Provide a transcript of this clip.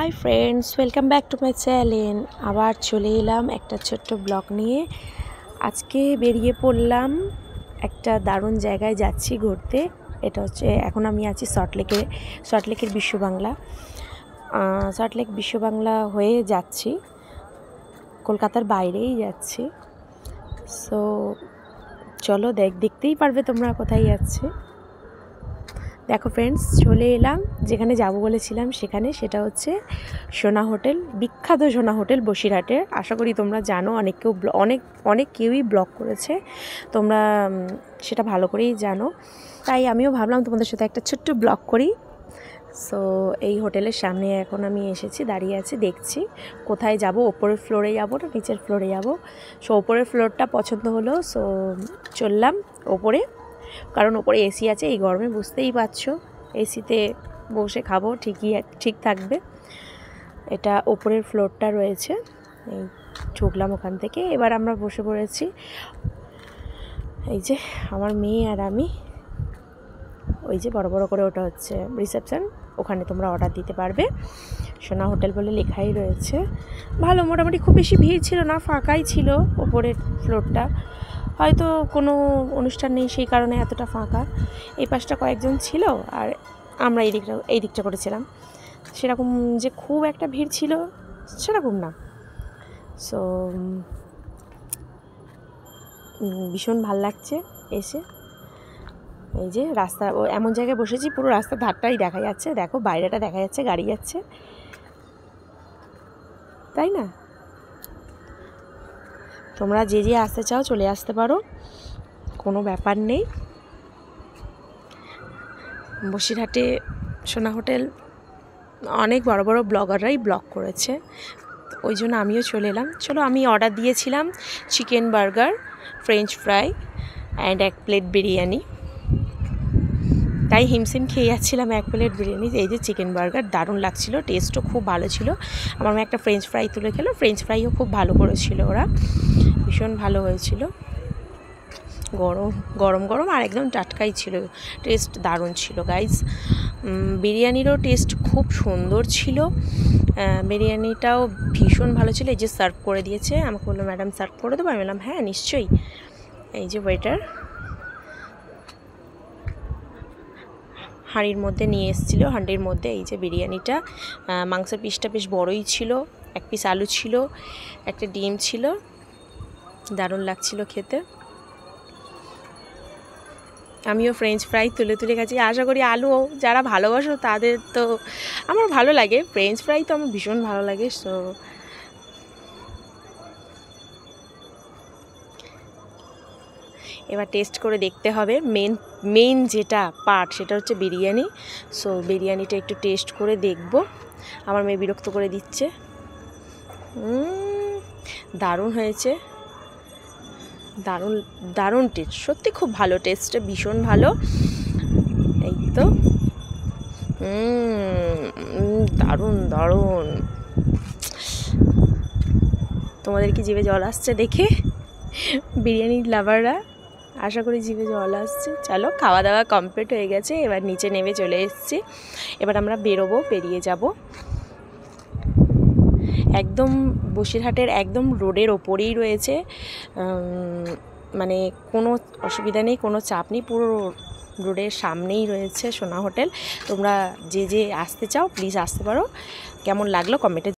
high friends welcome back to my channel আবার চলে এলাম একটা ছোট্ট ব্লগ নিয়ে আজকে বেরিয়ে পড়লাম একটা দারুণ জায়গায় যাচ্ছি ঘুরতে এটা হচ্ছে এখন আমি আছি সল্টলেকে সল্টলেকের বিশ্ববাংলা সল্টলেক বিশ্ববাংলা হয়ে যাচ্ছি কলকাতার বাইরেই যাচ্ছি সো চলো দেখ দেখতেই পারবে তোমরা কোথায় যাচ্ছে দেখো ফ্রেন্ডস চলে এলাম যেখানে যাব বলেছিলাম সেখানে সেটা হচ্ছে সোনা হোটেল বিখ্যাত সোনা হোটেল বসিরহাটের আশা করি তোমরা জানো অনেক কেউ অনেক অনেক কেউই ব্লগ করেছে তোমরা সেটা ভালো করেই জানো তাই আমিও ভাবলাম তোমাদের সাথে একটা ছোট্ট ব্লগ করি সো এই হোটেলের সামনে এখন আমি এসেছি দাঁড়িয়ে আছি দেখছি কোথায় যাব ওপরের ফ্লোরে যাব না নিচের ফ্লোরে যাব সো ওপরের ফ্লোরটা পছন্দ হলো সো চললাম ওপরে কারণ ওপরে এসি আছে এই গরমে বুঝতেই পারছো এসিতে বসে খাবো ঠিকই ঠিক থাকবে এটা ওপরের ফ্লোরটা রয়েছে এই ঢুকলাম ওখান থেকে এবার আমরা বসে পড়েছি এই যে আমার মেয়ে আর আমি ওই যে বড় বড় করে ওটা হচ্ছে রিসেপশান ওখানে তোমরা অর্ডার দিতে পারবে সোনা হোটেল বলে লেখাই রয়েছে ভালো মোটামুটি খুব বেশি ভিড় ছিল না ফাঁকাই ছিল ওপরের ফ্লোরটা হয়তো কোনো অনুষ্ঠান নেই সেই কারণে এতটা ফাঁকা এই পাশটা কয়েকজন ছিল আর আমরা এই দিকটা এই দিকটা করেছিলাম সেরকম যে খুব একটা ভিড় ছিল সেরকম না সো ভীষণ ভাল লাগছে এসে এই যে রাস্তা এমন জায়গায় বসেছি পুরো রাস্তার ধারটাই দেখা যাচ্ছে দেখো বাইরেটা দেখা যাচ্ছে গাড়ি যাচ্ছে তাই না তোমরা যে যে আসতে চাও চলে আসতে পারো কোনো ব্যাপার নেই বসিরহাটে সোনা হোটেল অনেক বড় বড় ব্লগাররাই ব্লগ করেছে ওই জন্য আমিও চলে এলাম চলো আমি অর্ডার দিয়েছিলাম chicken burger french fry and এক প্লেট বিরিয়ানি তাই হিমসিম খেয়ে যাচ্ছিলাম এক প্লেট বিরিয়ানি এই যে চিকেন বার্গার দারুণ লাগছিল টেস্টও খুব ভালো ছিল আমার একটা ফ্রেঞ্চ ফ্রাই তুলে খেলো ফ্রেঞ্চ ফ্রাইও খুব ভালো করেছিল ওরা ভীষণ ভালো হয়েছিল গরম গরম গরম আর একদম টাটকাই ছিল টেস্ট দারুণ ছিল গাইজ বিরিয়ানিরও টেস্ট খুব সুন্দর ছিল বিরিয়ানিটাও ভীষণ ভালো ছিল এই যে সার্ভ করে দিয়েছে আমাকে বললো ম্যাডাম সার্ভ করে দেবো আমি বললাম হ্যাঁ নিশ্চয়ই এই যে ওয়েটার হাঁড়ির মধ্যে নিয়ে এসেছিল হাঁড়ির মধ্যে এই যে বিরিয়ানিটা মাংসের পিসটা বেশ বড়ই ছিল এক পিস আলু ছিল একটা ডিম ছিল দারুণ লাগছিল খেতে আমিও ফ্রেঞ্চ ফ্রাই তুলে তুলে খাচ্ছি আশা করি আলুও যারা ভালোবাসো তাদের তো আমার ভালো লাগে ফ্রেঞ্চ ফ্রাই তো আমার ভীষণ ভালো লাগে সো এবার টেস্ট করে দেখতে হবে মেন মেন যেটা পার্ট সেটা হচ্ছে বিরিয়ানি সো বিরিয়ানিটা একটু টেস্ট করে দেখব আমার মেয়ে বিরক্ত করে দিচ্ছে দারুণ হয়েছে দারুণ দারুণ টেস্ট সত্যি খুব ভালো টেস্টটা ভীষণ ভালো এই তো দারুণ দারুণ তোমাদের কি জিভে জল আসছে দেখে বিরিয়ানির লাভাররা আশা করি জিভে জল আসছে চলো খাওয়া দাওয়া কমপ্লিট হয়ে গেছে এবার নিচে নেমে চলে এসছি এবার আমরা বেরোবো বেরিয়ে যাবো একদম বসিরহাটের একদম রোডের ওপরেই রয়েছে মানে কোনো অসুবিধা নেই কোনো চাপ নেই পুরো রোডের সামনেই রয়েছে সোনা হোটেল তোমরা যে যে আসতে চাও প্লিজ আসতে পারো কেমন লাগলো কমেন্টে